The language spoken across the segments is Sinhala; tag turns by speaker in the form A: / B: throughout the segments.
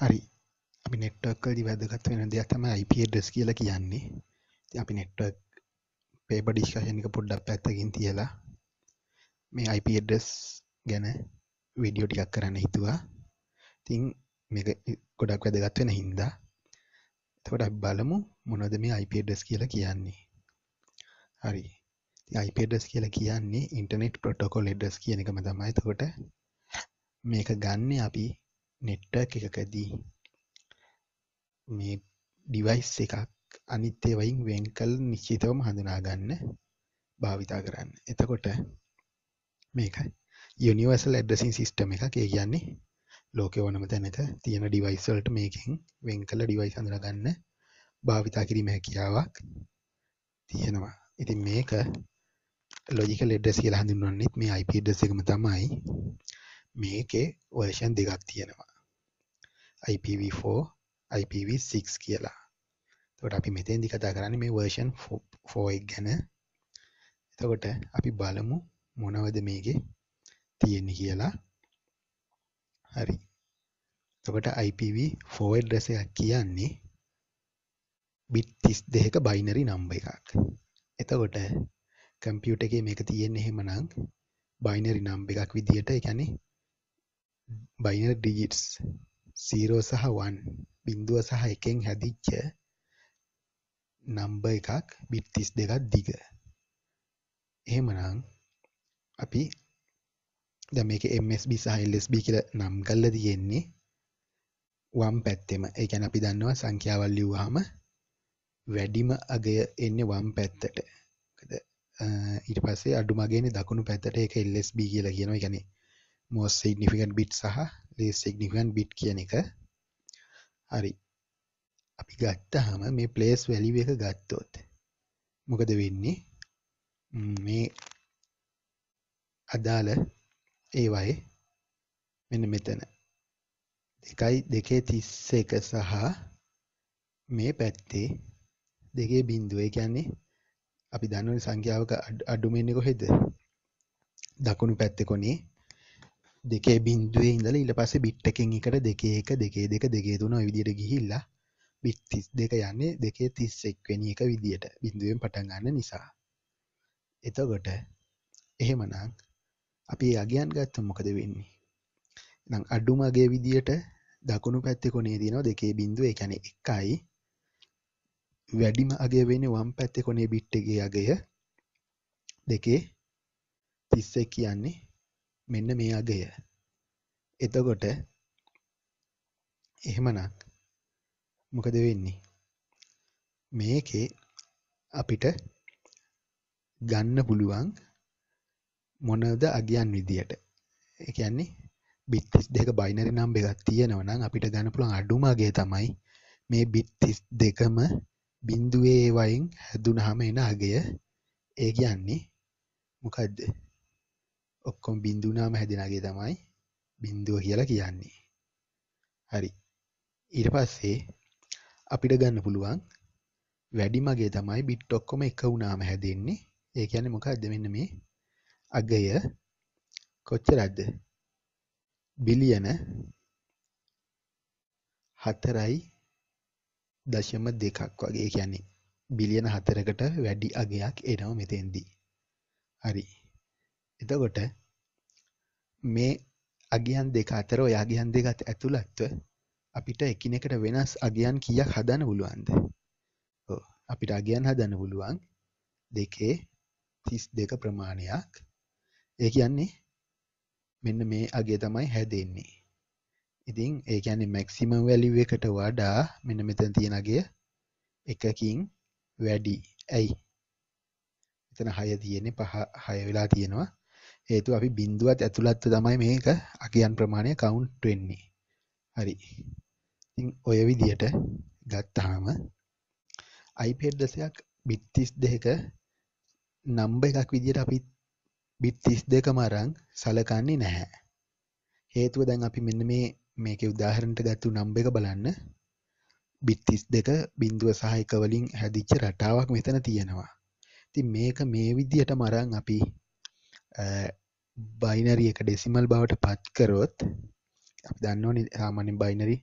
A: හරි අපි නෙට්වර්ක්කල්දි වැදගත් වෙන දෙයක් තම IP ඩෙස් කියල කියන්නේ අපි නෙට්වර්ක් පේබ ඩිස්කශයනික පොඩ්ඩක් පැත්තකින් තියලා මේ IP ඩෙස් ගැන විඩියෝ ටිකක් කරන්න හිතුවා තින් මේක ගොඩක් වැදගත් වෙන හින්දා එතකොට බලමු මොනද මේ IP ඩෙස් කියල කියන්නේ හරි IP ඩෙස් කියල කියන්නේ ඉන්ටනෙට් පොටකොල් ඩස් කියන එකම තමයි තකොට මේක ගන්න අපි නෙට්ටක් එකකදී මේ ඩිවයිස් එකක් අනිත් ඒවයින් වෙන්කල් නිශ්චිතවම හඳුනා ගන්න භාවිතා කරන්න. එතකොට මේක යුනිවර්සල් ඇඩ්‍රසින් සිස්ටම් එකක් ඒ කියන්නේ ලෝකෙ ඕනම තැනක තියෙන ඩිවයිස් වලට මේකෙන් වෙන් කළ ඩිවයිස් හඳුනා ගන්න භාවිතා කිරීම හැකියාවක් තියෙනවා. ඉතින් මේක ලොජිකල් ඇඩ්‍රස් කියලා හඳුන්වන්නේත් මේ IP ඇඩ්‍රස් එකම තමයි. මේකේ වර්ෂන් දෙකක් තියෙනවා. IPv4 IPv6 කියලා තොට අපි මෙතෙන්දි කතා කරන්න මේ වර්ෂන් ෆෝක් ගැන එතකොට අපි බලමු මොනවද මේගේ තියෙන කියලා හරි තකට IPV4 ඩ්‍රසයක් කියන්නේ බිත් තිස් දෙක බයිනරි නම්බ එකක් එතකොට කම්පියුට එක මේක තියෙන්නේ හෙමනං බයිනරි නම්බ එකක් විදිහට එකැනෙ බයිනර් ඩිජිටස් සීරෝ සහ වන් බින්දුව සහ එකෙන් හැදිච්ච නම්බ එකක් බිත්තිස් දෙකක් දිග එහෙමනම් අපි ද මේක MSB සහ LSB කියල නම් කල්ල තියෙන්නේ වම් පැත්තෙම එකැන අපි දන්නවා සංඛ්‍යාවල් ලිව්වාම වැඩිම අගය එන්න වම් පැත්තට ඊට පස්සේ අඩු මගේන දකුණු පැත්තට එක LSB කියලා කියනවා ගැන මොස් සිගනිිකන් බිට් සහ significant bit කියන එක හරි අපි ගත්තහම මේ place value එක ගත්තොත් මොකද වෙන්නේ මේ අදාළ ඒවයි මෙන්න මෙතන දෙකයි දෙකේ තිස්ස එක සහ මේ පැත්තේ දෙකේ බින්දුව ඒ කියන්නේ අපි දන්නවනේ සංඛ්‍යාවක අඩුම ඉන්නේ කොහෙද දකුණු පැත්තේ කොනේ දෙකේ බින්දුවේ ඉඳලා ඊට පස්සේ බිට් එකෙන් එකට දෙකේ එක දෙකේ දෙක දෙකේ තුන ඔය විදිහට ගිහිල්ලා බිට් 32 යන්නේ දෙකේ 31 වෙනි එක විදිහට බින්දුවෙන් පටන් ගන්න නිසා. එතකොට එහෙමනම් අපි අගයන් ගත්තොත් මොකද වෙන්නේ? එහෙනම් අඩුම අගය විදිහට දකුණු පැත්තේ කොනේ තියෙනවා දෙකේ බින්දුව ඒ කියන්නේ 1යි වැඩිම අගය වෙන්නේ වම් පැත්තේ කොනේ බිට් එකේ අගය දෙකේ 31 කියන්නේ මෙන්න මේ අගය. එතකොට එහෙමනම් මොකද වෙන්නේ? මේකේ අපිට ගන්න පුළුවන් මොනද අගයන් විදියට. ඒ කියන්නේ bit 32ක binary number එකක් තියෙනවා නම් අපිට ගන්න පුළුවන් අඩුම අගය තමයි මේ bit 32ම බිඳුවේ වයින් හැදුනහම එන අගය. ඒ කියන්නේ මොකද්ද? ඔක්කොම බිඳු නාම හැදෙන අගේ තමයි බිඳුව කියලා කියන්නේ. හරි. ඊට පස්සේ අපිට ගන්න පුළුවන් වැඩිම අගේ තමයි බිට් ඔක්කොම එක වුණාම හැදෙන්නේ. ඒ කියන්නේ මොකද්ද මෙන්න මේ අගය කොච්චරද? බිලියන 4.2ක් වගේ. ඒ කියන්නේ බිලියන 4කට වැඩි අගයක් එනවා මෙතෙන්දී. හරි. එතකොට මේ අගියන් දෙක අතර ඔය අගියන් දෙක ඇතුළත්ව අපිට එකිනෙකට වෙනස් අගියන් කීයක් හදන්න පුළුවන්ද? ඔව් අපිට අගියන් හදන්න පුළුවන් 2 32 ප්‍රමාණයක්. ඒ කියන්නේ මෙන්න මේ අගය තමයි හැදෙන්නේ. ඉතින් ඒ කියන්නේ maximum value එකට වඩා මෙන්න මෙතන තියෙන අගය එකකින් වැඩි. ඇයි? මෙතන 6 තියෙන්නේ 5 6 වෙලා තියෙනවා. හේතුව අපි බිඳුවත් ඇතුළත්ව තමයි මේක අගයන් ප්‍රමාණය කවුන්ට් වෙන්නේ. හරි. ඉතින් ඔය විදිහට ගත්තාම IP ඇඩ්‍රසයක් bit 32ක නම්බර් එකක් විදිහට අපි bit 32ම අරන් සලකන්නේ නැහැ. හේතුව දැන් අපි මෙන්න මේ මේකේ උදාහරණයට ගත්තු නම්බර් එක බලන්න bit 32 බිඳුව සහ එක වලින් හැදිච්ච රටාවක් මෙතන තියෙනවා. ඉතින් මේක මේ විදිහටම අරන් අපි බයිනරි එක ඩෙසිමල් බවට පත් කරොත් අපි දන්නවනේ සාමාන්‍යයෙන් බයිනරි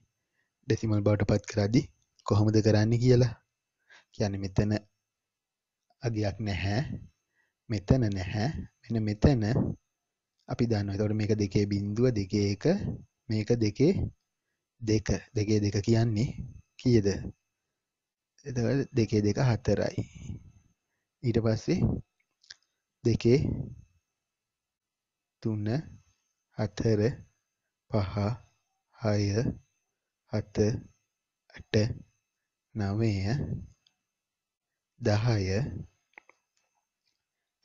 A: ඩෙසිමල් බවට පත් කරද්දි කොහොමද කරන්නේ කියලා. කියන්නේ මෙතන අගයක් නැහැ. මෙතන නැහැ. මෙන්න මෙතන අපි දන්නවා. එතකොට මේක දෙකේ බිඳුව දෙකේ එක මේක දෙකේ දෙක දෙකේ දෙක කියන්නේ කීයද? එතකොට දෙකේ දෙක හතරයි. ඊට පස්සේ දෙකේ තුන හතර පහ හය හත අට නවය දහය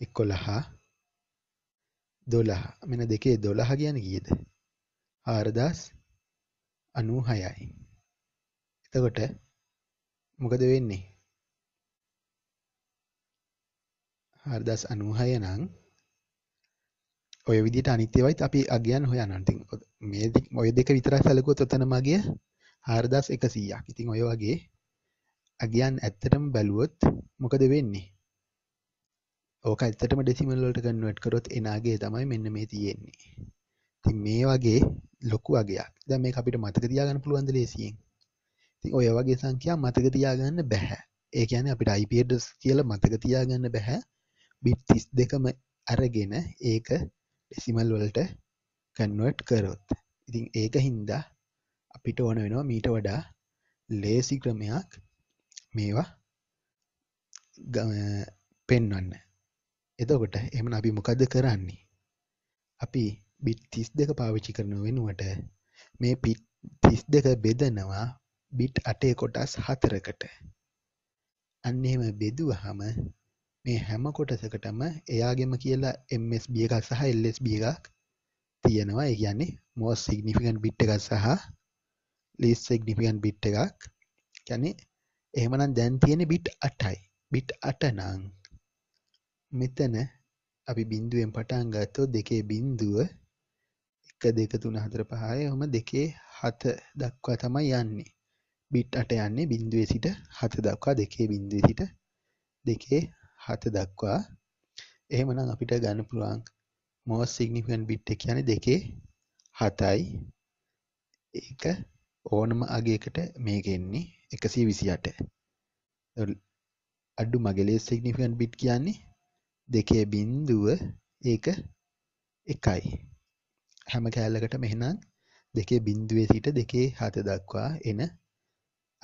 A: එකොළහ දොළහ මෙන්න දෙකේ දොළහ කියන්නේ කීයද? 4096යි. එතකොට මොකද වෙන්නේ? 4096 නම් ඔය විදිහට අනිත් ඒවායිත් අපි අගයන් හොයනවා. ඉතින් මේ ඔය දෙක විතරක් සැලකුවොත් ඔතන මගිය 4100ක්. ඉතින් ඔය වගේ අගයන් ඇත්තටම බැලුවොත් මොකද වෙන්නේ? ඕක ඇත්තටම ඩෙසිමල් වලට කන්වර්ට් කරොත් එන අගය තමයි මෙන්න මේ තියෙන්නේ. ඉතින් මේ වගේ ලොකු අගයක්. දැන් මේක අපිට මතක තියාගන්න පුළුවන්ද ලේසියෙන්? ඉතින් ඔය වගේ සංඛ්‍යා මතක තියාගන්න බෑ. ඒ කියන්නේ අපිට IP address කියලා මතක තියාගන්න බෑ. bit 32ම අරගෙන ඒක ඩෙසිමල් වලට කන්වට් කරොත් ඉතින් ඒක හින්දා අපිට ඕන වෙනවා මීට වඩා ලේසි ක්‍රමයක් මේවා පෙන්වන්න එතකොට එමන අපි මොකද කරන්නේ අපි බිට් තිස් දෙක පාවිච්චි කරන වෙනුවට මේ පිට් තිස් දෙක බෙදනවා බිට් අටේ කොටස් හතරකට අන්න එහෙම බෙදුවහම මේ හැම කොටසකටම එයාගෙම කියලා MSB එකක් සහ LSB එකක් තියෙනවා ඒ කියන්නේ most significant bit එකක් සහ least significant bit එකක් කියන්නේ එහෙමනම් දැන් තියෙන්නේ bit 8යි bit 8 නම් මෙතන අපි බිඳුවෙන් පටන් ගත්තොත් දෙකේ බිඳුව 1 2 3 4 5 එහම දෙකේ 7 දක්වා තමයි යන්නේ bit 8 යන්නේ බිඳුවේ සිට 7 දක්වා දෙකේ බිඳුවේ සිට දෙකේ හත දක්වා එහෙමනම් අපිට ගන්න පුළුවන් most significant bit එක කියන්නේ දෙකේ හතයි ඒක ඕනම අගයකට මේක එන්නේ 128. අඩු මගලේ significant bit කියන්නේ දෙකේ බිංදුව ඒක එකයි. හැම කැලලකටම එහෙනම් දෙකේ බිංදුවේ සිට දෙකේ 7 දක්වා එන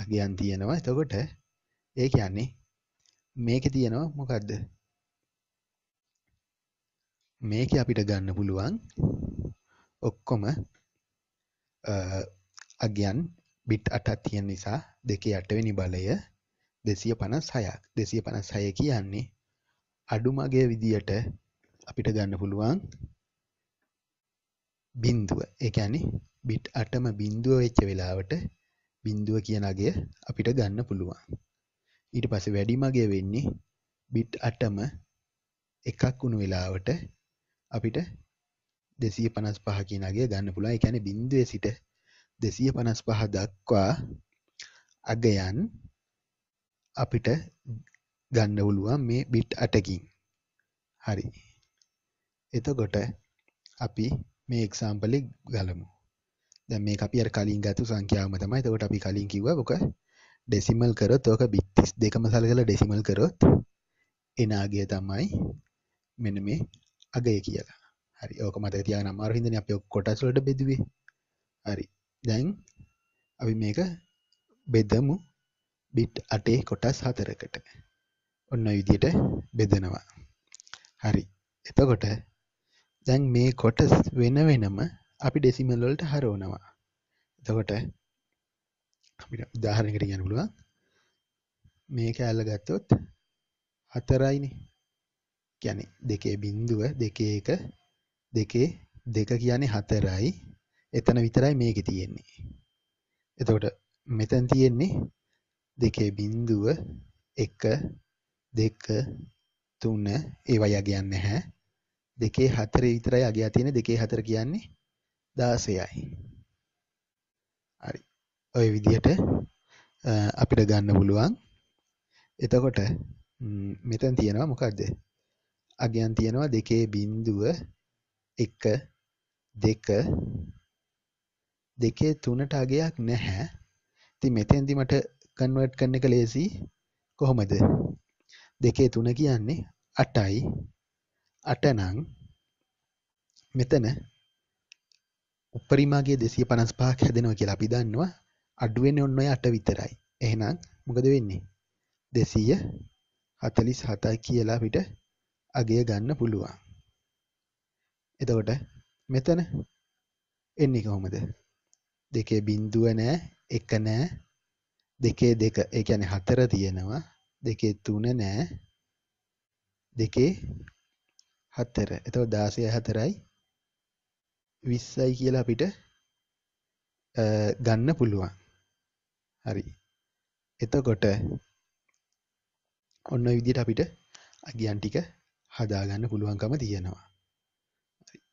A: අගයන් තියෙනවා. එතකොට ඒ කියන්නේ මේකේ තියෙනවා මොකද්ද? මේකේ අපිට ගන්න පුළුවන් ඔක්කොම අගයන් බිට් 8ක් තියෙන නිසා 2 8 බලය 256ක් 256 කියන්නේ අඩුම අගය විදියට අපිට ගන්න පුළුවන් බිඳුව. ඒ කියන්නේ බිට් 8ම බිඳුව වෙච්ච වෙලාවට බිඳුව කියන අගය අපිට ගන්න පුළුවන්. ඊට පස්සේ වැඩි මගය වෙන්නේ බිට් 8ම එකක් වුණු වෙලාවට අපිට 255 කියන අගය ගන්න පුළුවන්. ඒ කියන්නේ බිඳුවේ සිට 255 දක්වා අගයන් අපිට ගන්න පුළුවන් මේ බිට් 8කින්. හරි. එතකොට අපි මේ එක්සැම්පල් එක ගලමු. දැන් මේක අපි අර කලින් ගත්තු සංඛ්‍යාවම තමයි. එතකොට අපි කලින් කිව්වා ඔක ඩෙසිමල් කරොත් ඕක බිත්තිස් දෙකම සලකලා ඩෙසිමල් කරොත් එන අගය තමයි මෙන්න මේ අගය කියලා. හරි ඕක මතක තියාගන්න අමාරු හින්දානේ අපි ඔක කොටස් වලට බෙදුවේ. හරි. දැන් අපි මේක බෙදමු බිට් 8 කොටස් 4කට. ඔන්න ඔය විදිහට බෙදනවා. හරි. එතකොට දැන් මේ කොටස් වෙන වෙනම අපි ඩෙසිමල් වලට හරවනවා. එතකොට අපිට උදාහරණයකට කියන්න පුළුවන් මේ කෑල්ල ගත්තොත් 4යිනේ. කියන්නේ 2.0 2.1 2 2 කියන්නේ 4යි. එතන විතරයි මේකේ තියෙන්නේ. එතකොට මෙතන තියෙන්නේ 2.0 1 2 3 ඒවයි අගයක් නැහැ. 2 4 විතරයි අගය තියෙන්නේ 2 4 කියන්නේ 16යි. ওই විදිහට අපිට ගන්න පුළුවන්. එතකොට මෙතන තියෙනවා මොකක්ද? අගයන් තියෙනවා 2.1 2 දෙකේ තුනට අගයක් නැහැ. ඉතින් මෙතෙන්දි මට කන්වර්ට් කරන එක ලේසි කොහොමද? දෙකේ තුන කියන්නේ 8යි. 8 නම් මෙතන උපරිමගේ 255ක් හැදෙනවා කියලා අපි දන්නවා. අඩුවෙන්නේ ඔන්න ඔය 8 විතරයි. එහෙනම් මොකද වෙන්නේ? 247යි කියලා අපිට අගය ගන්න පුළුවන්. එතකොට මෙතන එන්නේ කොහොමද? දෙකේ බිඳුව නෑ, එක නෑ, දෙකේ දෙක. ඒ කියන්නේ හතර තියෙනවා. දෙකේ තුන නෑ. දෙකේ හතර. එතකොට 16යි 4යි 20යි කියලා අපිට ගන්න පුළුවන්. හරි එතකොට ඔන්න විදිහට අපිට අගියන් ටික හදාගන්න පුළුවන්කම තියෙනවා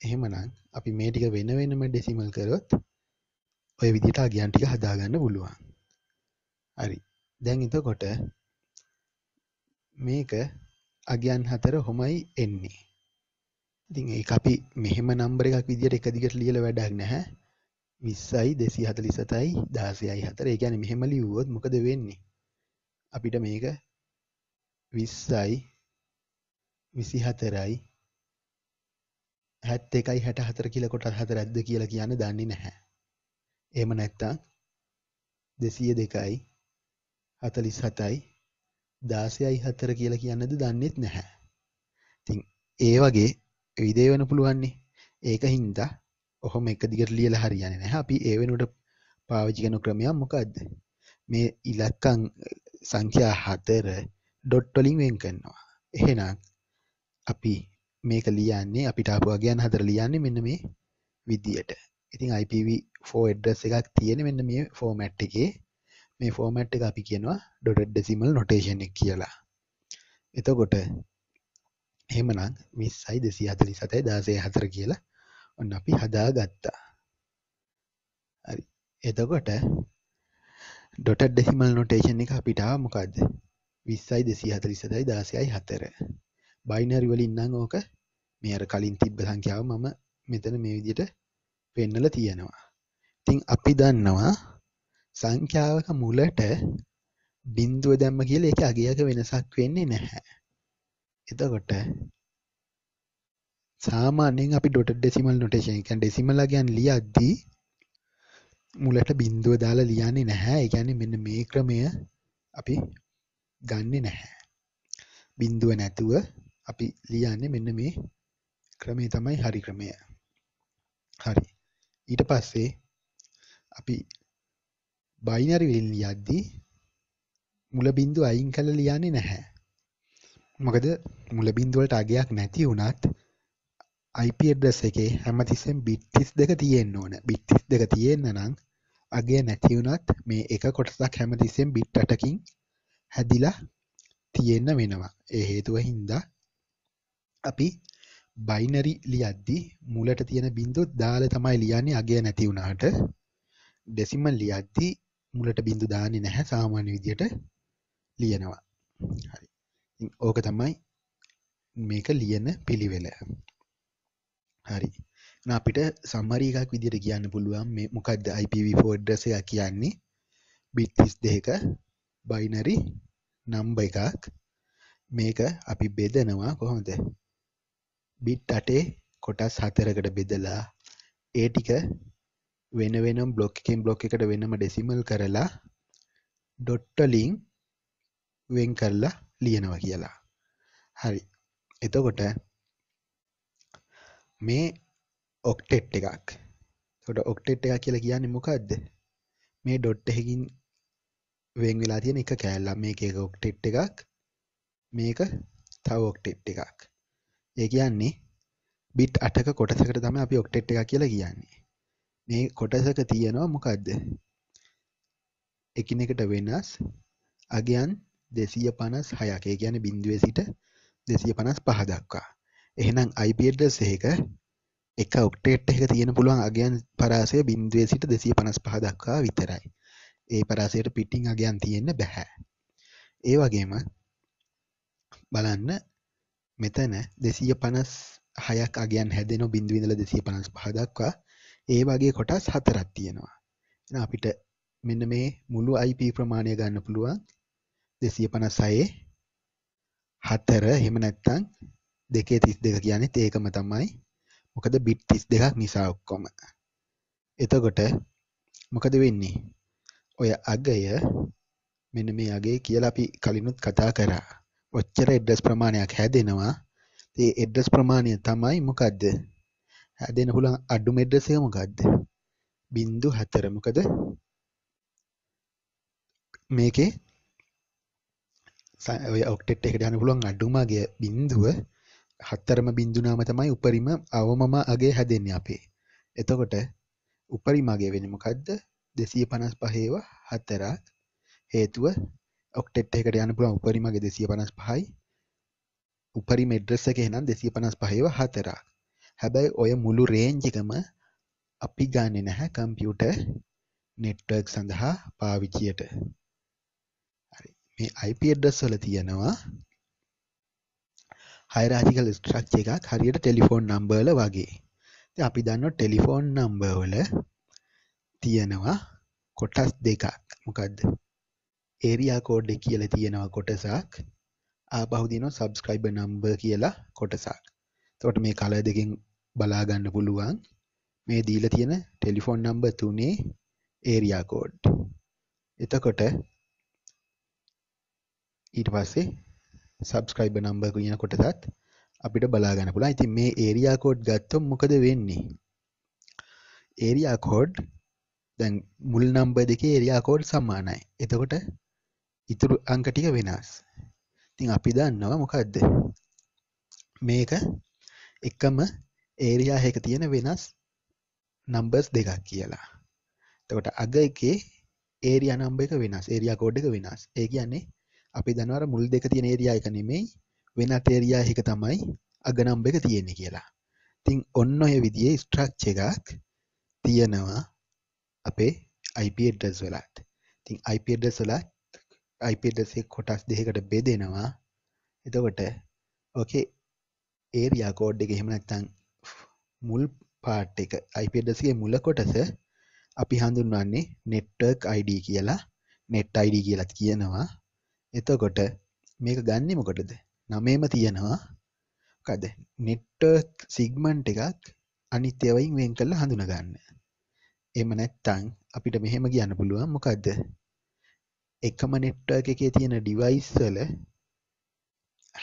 A: එහෙමනම් අපි මේ ටික වෙන වෙනම ඩෙසිමල් කරොත් ඔය විදිහට අගියන් ටික හදාගන්න පුළුවන් හරි දැන් එතකොට මේක අගයන් හතර හොමයි එන්නේ ඉතින් ඒ අපි මෙහෙම නම්බර එකක් විදිහට එක දිගට ලියලා වැඩක් නැහැ විස්සයි දෙසි හතලි සතයි දාසයයි හතර ඒ ගැන මෙහෙම ලිව්වොත් මොකද වෙන්නේ අපිට මේක විස්සයි විසි හතරයි හැත් එකයි හැට හතර කියල කොට හතර ඇද්ද කියලා කියන්න දන්නේ නැහැ. එම නැත්තං දෙසිය දෙකයි හතලිස් හතයි දාසයයි හතර කියලා කියන්නද දන්නෙත් නැහැ. තින් ඒ වගේ විදේ වන පුළුවන්නේ ඒක හින්දා ඔහොම එක දිගට ලියලා හරියන්නේ නැහැ. අපි ඒ වෙනුවට පාවිච්චි කරන ක්‍රමයක් මොකද්ද? මේ ඉලක්කම් සංඛ්‍යා 4 ඩොට් වලින් වෙන් කරනවා. එහෙනම් අපි මේක ලියන්නේ අපිට ආපුවා ගියන් හතර ලියන්නේ මෙන්න මේ විදියට. ඉතින් IPv4 address එකක් තියෙන මෙන්න මේ format එකේ. මේ format එක අපි කියනවා dotted decimal notation එක කියලා. එතකොට එහෙමනම් 20යි 247යි 16 4 කියලා ඔන්න අපි හදා ගත්තා හරි එතකොට ඩොට ඩෙසිමල් නොටේෂන් එක අපිට මොකක්ද විස්සයි දෙසී හතලිසදයි දාසයයි හතර බයිනරි වලින්නම් ඕක මේ අර කලින් තිබ්බ සංඛ්‍යාව මම මෙතන මේ විදිහට පෙන්නල තියෙනවා ඉතින් අපි දන්නවා සංඛ්‍යාවක මුලට බින්දුව දැම්ම කියලා ඒක අගයක වෙනසක් වෙන්නේ නැහැ. එතකොට සාමාන්‍යයෙන් අපි ඩොට් ඩෙසිමල් නොටේෂන් එක ඩෙසිමල් ගැන් ලියද්දී මුලට බින්දුව දාලා ලියන්නේ නැහැ ඒ කියන්නේ මෙන්න මේ ක්‍රමය අපි ගන්නෙ නැහැ බින්දුව නැතුව අපි ලියන්නේ මෙන්න මේ ක්‍රමය තමයි හරි ක්‍රමය හරි ඊට පස්සේ අපි බයිනරි වලින් ලියද්දී මුල බින්දුව අයින් කරලා ලියන්නේ නැහැ මොකද මුල බින්දුව වලට අගයක් නැති වුණත් IP address එකේ හැමතිස්සෙම bit 32 තියෙන්න ඕන. bit 32 තියෙන්න නම් අගේ නැති වුණත් මේ එක කොටසක් හැමතිස්සෙම bit 8කින් හැදිලා තියෙන්න වෙනවා. ඒ හේතුව හින්දා අපි බයිනරි ලියද්දි මුලට තියෙන බිංදුව දාලා තමයි ලියන්නේ අගය නැති වුණාට ඩෙසිමල් ලියද්දි මුලට බිංදු දාන්නේ නැහැ සාමාන්‍ය විදියට ලියනවා. හරි. ඕක තමයි මේක ලියන පිළිවෙල. හරි අපිට සම්මරි එකක් විදිහට කියන්න පුළුවන් මේ මොකද්ද IPv4 address එක කියන්නේ bit 32ක binary number එකක් මේක අපි බෙදනවා කොහොමද bit 8 කොටස් 4කට බෙදලා ඒ ටික වෙන වෙනම බ්ලොක් එකෙන් බ්ලොක් එකට වෙනම ඩෙසිමල් කරලා ඩොට් වලින් වෙන් කරලා ලියනවා කියලා. හරි. එතකොට මේ ඔක්ටෙට් එකක් ොට ඔක්ටෙට් එක කියලා කියන්න මොකක්ද මේ ඩොට් එහෙකින් වෙන් වෙලා තියෙන එක කෑල්ලා මේක එක ඔක්ටෙට් එකක් මේක තව ඔක්ටෙට් එකක් ඒ කියන්නේ බිට් අටක කොටසකට තම අපි ඔක්ටෙට් එක කියලා කියන්නේ මේ කොටසක තියෙනවා මොකක්ද එකනෙකට වෙනස් අගයන් දෙසිය පනස් හයකේ කියන බින්දුවේ සිට දෙසිය පනස් පහදක්වා එහෙනම් IPaddress එක එක ඔක්ටේට් එක තියෙන පුළුවන් අගයන් පරාසය බින්දුවේ සිට 255 දක්වා විතරයි. ඒ පරාසයට පිටින් අගයන් තියෙන්න බෑ. ඒ වගේම බලන්න මෙතන 256ක් අගයන් හැදෙන බිඳුවේ ඉඳලා 255 දක්වා ඒ වගේ කොටස් හතරක් තියෙනවා. එහෙනම් අපිට මෙන්න මේ මුළු IP ප්‍රමාණය ගන්න පුළුවන් 256 හතර එහෙම නැත්නම් දෙකේ තිස් දෙක කියන්නත් ඒකම තමයි මොකද බිට් තිස් දෙකක් නිසා ඔක්කොම එතකොට මොකද වෙන්නේ ඔය අගය මෙන්න මේ අගේ කියලා අපි කලිනුත් කතා කරා ඔච්චර එඩ්ඩස් ප්‍රමාණයක් හැදෙනවා ඒ එඩ්ඩස් ප්‍රමාණය තමයි මොකක්ද හැදෙන හුලන් අඩුම එඩ්ඩස් එක මොකක්ද බින්දු හතර මොකද මේකේ ඔය ඔක්ටෙට් එකට යන්න පුළුවන් අඩුම අගය බින්දුව හත්තරම බින්දුනාම තමයි උපරිම අවමම අගේ හැදෙන්න අපේ එතකොට උපරිමගේ වෙනමකක්ද දෙසී පනස් පහේව හත්තරාත් හේතුව ඔක්ටෙට් එකට යන පුළුවන් උපරිමගේ දෙසිය පනස් පහයි උපරි මෙඩ්‍රෙස්ස එක හෙනම් දෙසිය පනස් පහේව හතරා හැබැයි ඔය මුළු රේන්ජිකම අපි ගන්න නැහැ කම්පියුට නෙට්වර්ක් සඳහා පාවිච්චියට මේ IP ඩස් වල තියෙනවා හයරාජිකල් ස්ට්‍රක්ච එකක් හරියට ටෙලිෆෝන් නම්බර්ල වගේ අපි දන්න ටෙලිෆෝන් නම්බර්වල තියෙනවා කොටස් දෙකක් මොකක්ද ඒරයා කෝඩ්ඩ කියල තියෙනවා කොටසක් ආපහුදින සබස්ක්‍රයිබ නම්බර් කියලා කොටසක් තොට මේ කල දෙකින් බලාගන්න පුළුවන් මේ දීල තියෙන ටෙලිෆෝන් නම්බ තුනේ ඒරයා කෝඩ් එතකොට ඊට පස්සේ සබස්ක්‍රයිබ නම්බර් කියන කොටසත් අපිට බලාගන්න පුළා ඉතින් මේ ඒරයා කෝඩ් ගත්තොත් මොකද වෙන්නේ ඒරයා කෝඩ් දැන් මුල් නම්බර් දෙකේ ඒරයා කෝඩ් සමානයි එතකොට ඉතුරු අංක ටික වෙනස් ඉතින් අපි දන්නවා මොකද්ද මේක එකම ඒරයා එක තියෙන වෙනස් නම්බර්ස් දෙකක් කියලා එතකොට අග එකේ ඒරයා නම්බර් එක වෙනස් ඒරයා කෝඩ් එක වෙනස් ඒ කියන්නේ අපි දන්නවා අර මුල් දෙක තියෙන ඒරියා එක නෙමෙයි වෙනත් ඒරියා එක තමයි අගනම්බ එක තියෙන්නේ කියලා. ඉතින් ඔන්න ඔය විදිහේ ස්ට්‍රක්චර් එකක් තියෙනවා අපේ IP address වලත්. ඉතින් IP address වලත් IP address එක කොටස් දෙකකට බෙදෙනවා. එතකොට ඕකේ ඒරියා කෝඩ් එක එහෙම නැත්නම් මුල් පාට් එක IP address එකේ මුල කොටස අපි හඳුන්වන්නේ network id කියලා net id කියලාත් කියනවා. එතකොට මේක ගන්නේ මොකටද? නමේම තියනවා. මොකද network segment එකක් අනිත් ඒවායින් වෙන් කරලා හඳුනා ගන්න. එහෙම නැත්නම් අපිට මෙහෙම කියන්න පුළුවන් මොකද්ද? එකම network එකේ තියෙන device වල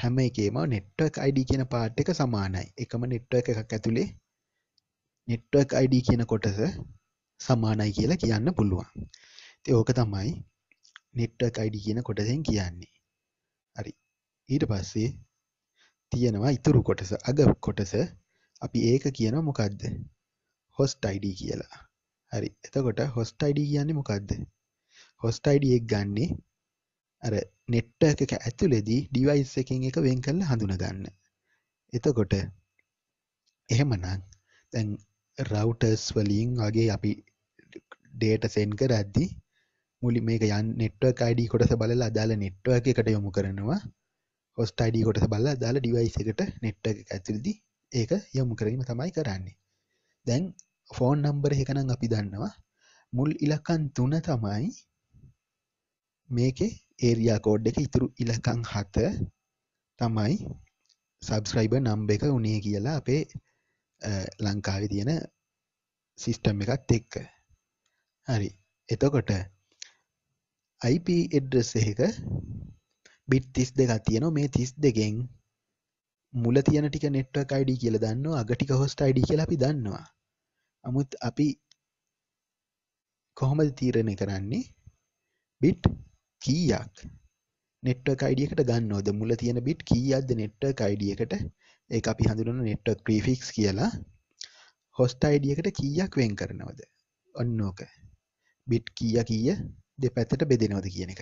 A: හැම එකේම network ID කියන part එක සමානයි. එකම network එකක් ඇතුලේ network ID කියන කොටස සමානයි කියලා කියන්න පුළුවන්. ඉතින් ඕක තමයි නෙට්ක් අයිඩ කියන කොටසෙන් කියන්නේ හරි ඊට පස්සේ තියෙනවා ඉතුරු කොටස අග කොටස අපි ඒක කියන මොකක්ද හොස්ට අයිඩ කියලා හරි එතකොට හොස්ට අයිඩ කියන්නේ මොකක්ද හොස්ට අයිඩ එක් ගන්නේ අර නෙට්ට එක ඇතුලෙදී ඩිවයිස් එකෙන් එක වෙන් කරලා හඳුන ගන්න එතකොට එහෙමනම් දැන් රවටර්ස් වලින් වගේ අපි ඩේට සෙන් කරද්දී මුලි මේක යන් නෙට්වක් අයිඩ කොටස බලලා අදාල නෙට්වක් එකට යොමු කරනවා හොස්ට අයිඩ කොටස බලලා දාල ඩිවයිස එකට නෙට්ට ඇතුරදි ඒක යොමු කරීම තමයි කරන්නේ දැන් ෆෝන් නම්බර එකනම් අපි දන්නවා මුල් ඉලකන් තුන තමයි මේකේ ඒරයා කෝඩ් එක ඉතුරු ඉලකං හත තමයි සබස්ක්‍රයිබ නම්බ එක උනේ කියලා අපේ ලංකාවේ තියෙන සිිස්ටම් එකත් එක්ක හරි එතකොට IP එඩ්‍රස් එකක බිට් 32ක් තියෙනවා මේ 32ගෙන් මුල තියෙන ටික network ID කියලා දන්නවා අග ටික host ID කියලා අපි දන්නවා. නමුත් අපි කොහොමද තීරණය කරන්නේ? බිට් කීයක් network ID එකට ගන්නවද? මුල තියෙන බිට් කීයක්ද network ID එකට? ඒක අපි හඳුනන network prefix කියලා. host ID එකට කීයක් වෙන් කරනවද? ඔන්න ඕක. බිට් කීය කීය දෙපැත්තට බෙදෙනවද කියන එක.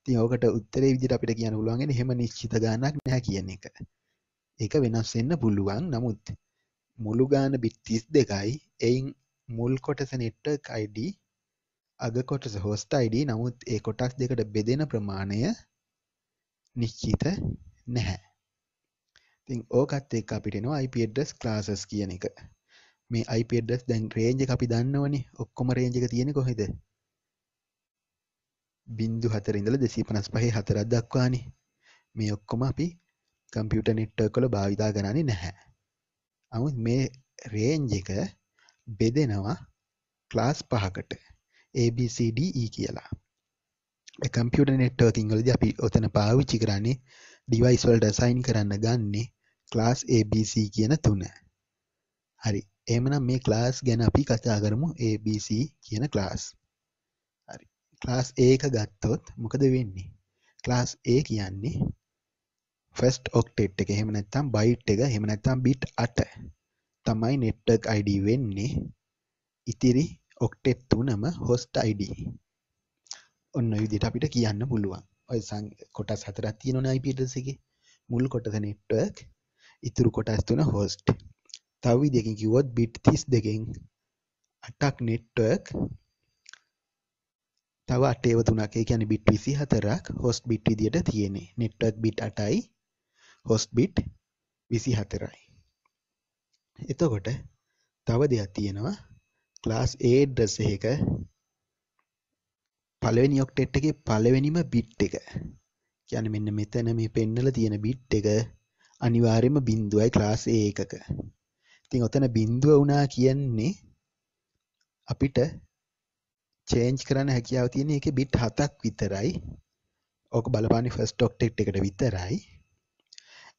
A: ඉතින් ඕකට උත්තරේ විදිහට අපිට කියන්න පුළුවන් එහෙම නිශ්චිත ගාණක් නැහැ කියන එක. ඒක වෙනස් වෙන්න පුළුවන්. නමුත් මුළු ගාන bit 32යි. එයින් මුල් කොටස network ID අග කොටස host ID. නමුත් ඒ කොටස් දෙකට බෙදෙන ප්‍රමාණය නිශ්චිත නැහැ. ඉතින් ඕකත් එක්ක අපිට එනවා IP address classes කියන එක. මේ IP address දැන් range එක අපි දන්නවනේ. ඔක්කොම range එක තියෙන්නේ කොහෙද? බින්දු හතර ඉඳල දෙසී පනස් පහේ හතරක් දක්වානි මේ ඔක්කොම අපි කම්පියුට නෙට්ටර් කොළ භාවිතා කරන්නේ නැහැ අමුත් මේ රේන්ජ එක බෙදෙනවා ක්ලාස් පහකට ABCDE කියලා කම්පියට නෙට්වර්කින්ගලද අපි ඔතන පාවිච්චි කරන්නේ ඩිවයිස්වල්ට සයින් කරන්න ගන්නේ ක්ලාස් ABC කියන තුන හරි එමනම් මේ ක්ලාස් ගැන අපි කතා කරමු ABC කියන ක්ලාස් ක්ලාස් A එක ගත්තොත් මොකද වෙන්නේ? ක්ලාස් A කියන්නේ ෆස්ට් ඔක්ටේට් එක එහෙම නැත්නම් බයිට් එක එහෙම නැත්නම් බිට් 8 තමයි network ID වෙන්නේ. ඉතිරි ඔක්ටේට් තුනම host ID. ඔන්න ඔය විදිහට අපිට කියන්න පුළුවන්. ඔය කොටස් හතරක් තියෙනවනේ IP address එකේ. මුල් කොටස network, ඉතුරු කොටස් තුන host. තව විදිහකින් කිව්වොත් bit 32කින් 8ක් network තව අටේව තුනක් ඒ කියන්නේ bit 24ක් host bit විදියට තියෙන්නේ. network bit 8යි host bit 24යි. එතකොට තව දෙයක් තියෙනවා class A address එක පළවෙනි octet එකේ පළවෙනිම bit එක. කියන්නේ මෙන්න මෙතන මේ පෙන්නලා තියෙන bit එක අනිවාර්යයෙන්ම බිඳුවයි class A එකක. ඉතින් ඔතන බිඳුව වුණා කියන්නේ අපිට චේන්ජ් කරන්න හැකියාව තියෙන එක බිට් හතක් විතරයි ඕක බලපානි ෆස් ටොක්ටෙක්් එකට විතරයි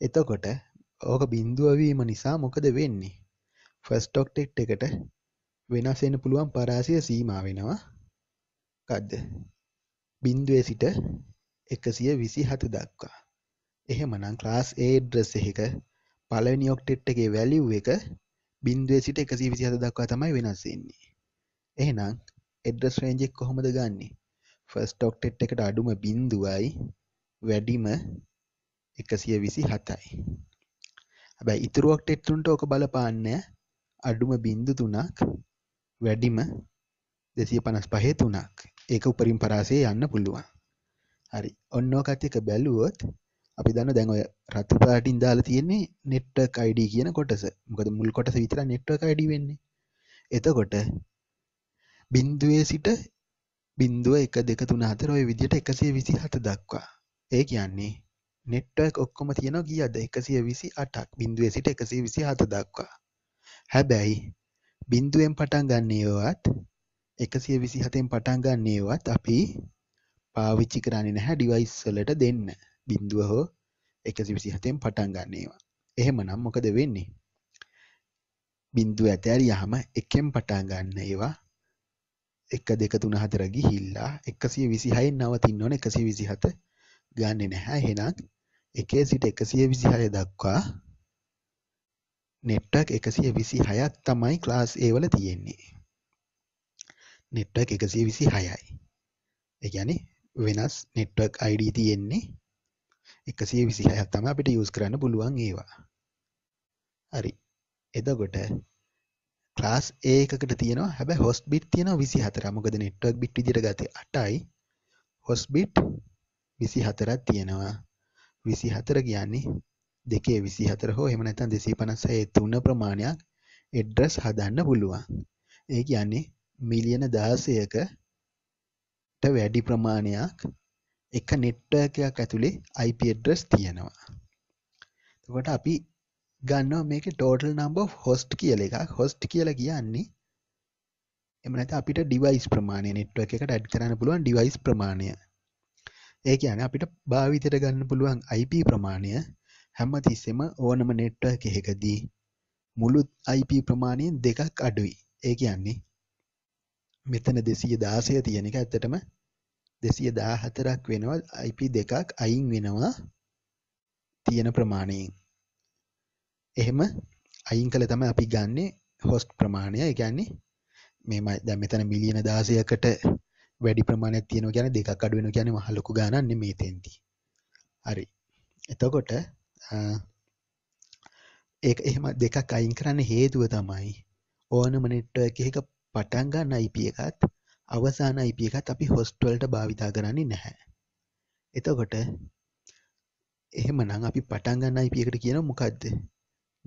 A: එතකොට ඕක බින්දුවවීම නිසා මොකද වෙන්නේ ෆස් ටොක්ටෙක්් එකට වෙනස්වෙන පුළුවන් පරාසය සීමා වෙනවා කද්ද බින්දුවේ සිට එකසිය විසි හත දක්වා එහෙමනම් ක්ලාස් ඒ ඩ්‍රෙස් එක පලවෙනි ඔක්ටෙට් එකේ වැලිව් එක බින්දුවේ සිට එකසි විසි හත දක්වා තමයි වෙනස්වෙන්නේ එහෙනම් එඩ්‍රස් රේන්ජෙක් කොහොමද ගන්නේ ෆස් ටොක්ටෙට් එකට අඩුම බින්දුවයි වැඩිම එකසිය විසි හතයි හැබැයි ඉතුරුවක්ටෙට්තුන්ට ඕක බලපාන්න අඩුම බින්දු තුනක් වැඩිම දෙසිය පනස් පහේ තුනක් ඒක උපරින් පරාසේ යන්න පුළුවන් හරි ඔන්නෝ කතික බැලුවොත් අපි දන්න දැන් ඔය රතු පාටින් දාලා තියෙන්නේ network id කියන කොටස. මොකද මුල් කොටස විතර network id වෙන්නේ. එතකොට බිංදුවේ සිට බිංදුව එක දෙක තුන හතර ඔය විදිහට 127 දක්වා. ඒ කියන්නේ network ඔක්කොම තියෙනවා ගියද 128ක් බිංදුවේ සිට 127 දක්වා. හැබැයි බිංදුවෙන් පටන් ගන්න ඒවත් 127න් පටන් ගන්න ඒවත් අපි පාවිච්චි කරන්නේ නැහැ device වලට දෙන්න. බිංදුව හෝ 127න් පටන් ගන්න ඒවා. එහෙමනම් මොකද වෙන්නේ? බිංදුව ඇතෑරියාම එකෙන් පටන් ගන්න ඒවා එක දෙක තුන හතර ගිහිල්ලා 126 න් නවතින්න ඕනේ 127 ගන්නෙ නැහැ. එහෙනම් 1 සිට 126 දක්වා network 126ක් තමයි class A වල තියෙන්නේ. network 126යි. ඒ කියන්නේ වෙනස් network ID තියෙන්නේ 126ක් තමයි අපිට use කරන්න පුළුවන් ඒවා. හරි. එතකොට ක්ලාස් A එකකට තියෙනවා හැබැයි host bit තියෙනවා 24 මොකද network bit විදිහට ගත්තේ 8යි host bit 24ක් තියෙනවා 24 කියන්නේ දෙකේ 24 හෝ එහෙම නැත්නම් 256 තුන ප්‍රමාණයක් address හදන්න පුළුවන් ඒ කියන්නේ මිලියන 16කට වැඩි ප්‍රමාණයක් එක network එකක් ඇතුලේ IP address තියෙනවා එතකොට අපි ගන්නව මේක ටෝටල් නම්බ හොස්ට් කියල එකක් හොස්ට් කියල කියන්නේ එමනත අපිට ඩිවයිස් ප්‍රමාණය නෙට්ව එකට ඇඩ් කරන්න පුළුවන් ඩිවයිස් ප්‍රමාණය ඒ කියන අපිට භාවිතයට ගන්න පුළුවන් IP ප්‍රමාණය හැම තිස්සෙම ඕනම නෙට්ව එකෙකදී මුළුත් IP ප්‍රමාණයෙන් දෙකක් අඩුයි ඒ කියන්නේ මෙතන දෙසිය දාසය තියෙන එක ඇත්තටම දෙසිය දාහතරක් වෙනවා IP දෙකක් අයින් වෙනවා තියෙන ප්‍රමාණයෙන් එහෙම අයින් කළ තම අපි ගන්නේ හොස්ට් ප්‍රමාණය එකන්නේ මෙම දැ මෙතන මිලියන දාසයකට වැඩි ප්‍රමාණයක් තියෙන ගැන දෙකක් අඩුවෙන ගැන හලකු ගානන්න මේ තෙන්ති හරි එතකොට ඒ එහෙම දෙකක් අයින් කරන්න හේතුව තමයි ඕන මනිට්ට එක පටන්ගන්න අයිප එකත් අවසාන අයිප එකත් අපි හොස්ටවල්ට භාවිතා කරන්නේ නැහැ එතකොට එහෙම නං අපි පටන්ගන්න අයිපියකට කියන මොකක්ද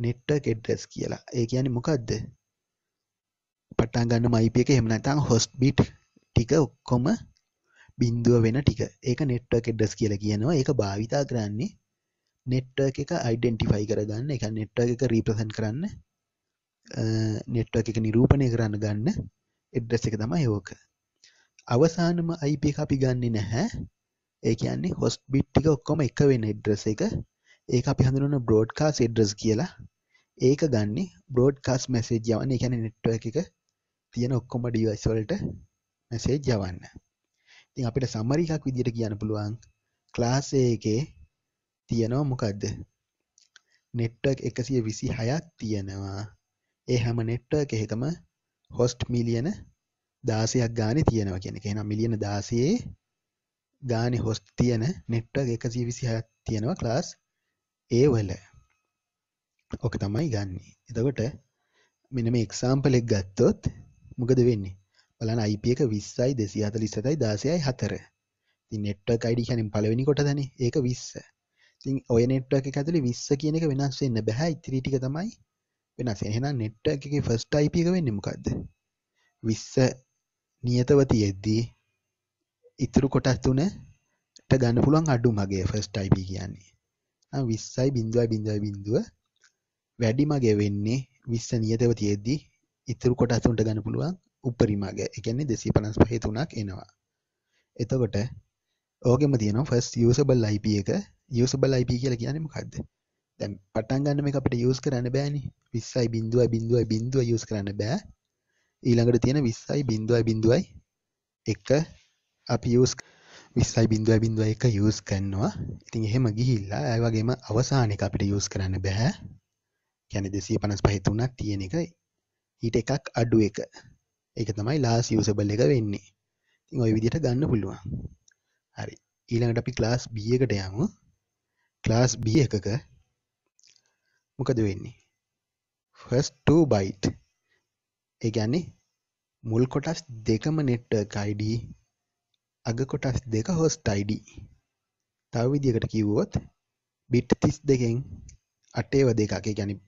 A: නෙට්ටර්ක් එඩ්‍රස් කියලා ඒ කියන්නේ මොකක්ද පටන් ගන්න මයිප එක එහෙම නැත්නම් හොස්ට් බිට් ටික ඔක්කොම බිඳුව වෙන ටික ඒක නෙට්වර්ක් එඩ්ඩස් කියලා කියනවා ඒක භාවිතා කරන්නේ නෙට්වර්ක් එක අයිඩෙන්ටිෆයි කරගන්න එක නෙට්වර්ක් එක රීප්‍රසන්ට් කරන්න නෙට්වර්ක් එක නිරූපණය කරන්න ගන්න එඩ්ඩස් එක තමයි ඕක අවසානම IP එක අපි ගන්නේ නැහැ ඒ කියන්නේ හොස්ට් බිට් ටික ඔක්කොම එක වෙන එඩ්‍රස් එක ඒක අපි හඳුනන බ්‍රෝඩ්කාස් එඩ්‍රස් කියලා ඒක ගන්න බ්‍රෝඩ්කාස් මැසේජ් යවන්න එකැන නෙට්ව එක තියෙන ඔක්කොම ඩිවයිස්වලට මැසේජ් යවන්න ඉතින් අපිට සම්මරිකක් විදිට කියන්න පුළුවන් ක්ලාස් එකේ තියෙනවා මොකක්ද නෙට්ටක් එකසිය විසි හයක් තියෙනවා ඒ හැම නෙට්ට එකෙතම හොස්ට් මිලියන දාසයක් ගාන තියෙනවා කියෙන එක නම් මිලියන දාසයේ ගාන හොස්ට තියෙන නෙට්ට එකසිය විසි හයක් තියෙනවා ක්ලාස් ඒ වල ඕක තමයි ගන්නේ එතකොට මෙන මේ එක්සාම්පලෙක් ගත්තොත් මොකද වෙන්නේ බලන්න IP එක 20යි 247යි 16යි 4. ඉතින් network ID කියන්නේ පළවෙනි කොටසනේ. ඒක 20. ඉතින් ඔය network එක ඇතුලේ 20 කියන එක වෙනස් වෙන්න බෑ. ඉතිරි ටික තමයි වෙනස් වෙන්නේ. එහෙනම් network එකේ first IP එක වෙන්නේ මොකද්ද? 20 නියතව තියෙද්දී ඉතුරු කොටස් තුනට ගන්න පුළුවන් අඩු මගේ first IP කියන්නේ. විස්සයි බින්දුවයි බින්දුවයි බින්දුව වැඩිම ගෙවෙන්නේ විස්ස නියතව තියෙද්දී ඉතුරු කොටස් උන්ට ගන්න පුළුවන් උපරිම අග. ඒ කියන්නේ 255 තුනක් එනවා. එතකොට ඕකෙම තියෙනවා first usable IP එක. usable IP කියලා කියන්නේ මොකද්ද? දැන් පටන් ගන්න මේක අපිට use කරන්න බෑනේ. 20යි 0.0 0 use කරන්න බෑ. ඊළඟට තියෙන 20යි 0.0 එක අපි use විස්සයි බිඳුව බිඳුව එක යස් කරන්නවා ඉතින් එහෙම ගිහිල්ලා ඇය වගේම අවසානක අපිට යස් කරන්න බැහැ කැනෙ දෙසී පනස් පහිතුනක් තියෙන එක ඊට එකක් අඩු එක ඒක තමයි ලාස් යසබල් එක වෙන්නේ ඉතින් ඔය විදිට ගන්න පුළුවන් හරි ඊළඟට අපි ක්ලාස් බියකට යමු ක්ලාස් බිය එකක මොකද වෙන්නේ ෆස්ට බයිට් ඒගැන්නේ මුල් කොටස් දෙකම නෙට්ටර්ක් අයිඩී අග කොටස් දෙක host id. තව විදිහකට කිව්වොත් bit 32කින් 8 ඒවා දෙකක්. ඒ කියන්නේ